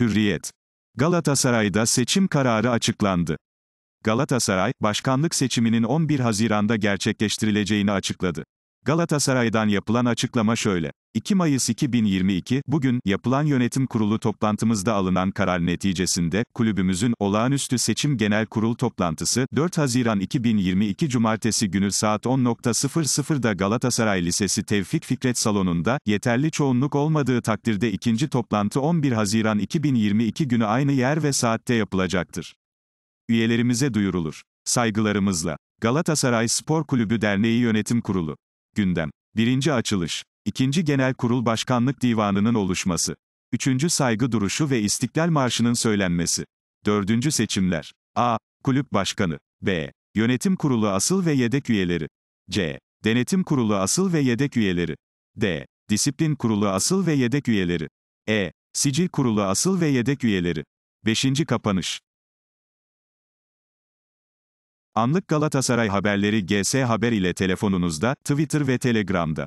Hürriyet. Galatasaray'da seçim kararı açıklandı. Galatasaray, başkanlık seçiminin 11 Haziran'da gerçekleştirileceğini açıkladı. Galatasaray'dan yapılan açıklama şöyle. 2 Mayıs 2022, bugün, yapılan yönetim kurulu toplantımızda alınan karar neticesinde, kulübümüzün, olağanüstü seçim genel kurul toplantısı, 4 Haziran 2022 Cumartesi günü saat 10.00'da Galatasaray Lisesi Tevfik Fikret Salonu'nda, yeterli çoğunluk olmadığı takdirde ikinci toplantı 11 Haziran 2022 günü aynı yer ve saatte yapılacaktır. Üyelerimize duyurulur. Saygılarımızla. Galatasaray Spor Kulübü Derneği Yönetim Kurulu. Gündem. Birinci açılış. İkinci Genel Kurul Başkanlık Divanı'nın oluşması. Üçüncü Saygı duruşu ve İstiklal Marşı'nın söylenmesi. Dördüncü Seçimler. A. Kulüp Başkanı. B. Yönetim Kurulu asıl ve yedek üyeleri. C. Denetim Kurulu asıl ve yedek üyeleri. D. Disiplin Kurulu asıl ve yedek üyeleri. E. Sicil Kurulu asıl ve yedek üyeleri. 5. Kapanış. Anlık Galatasaray haberleri GS Haber ile telefonunuzda, Twitter ve Telegram'da.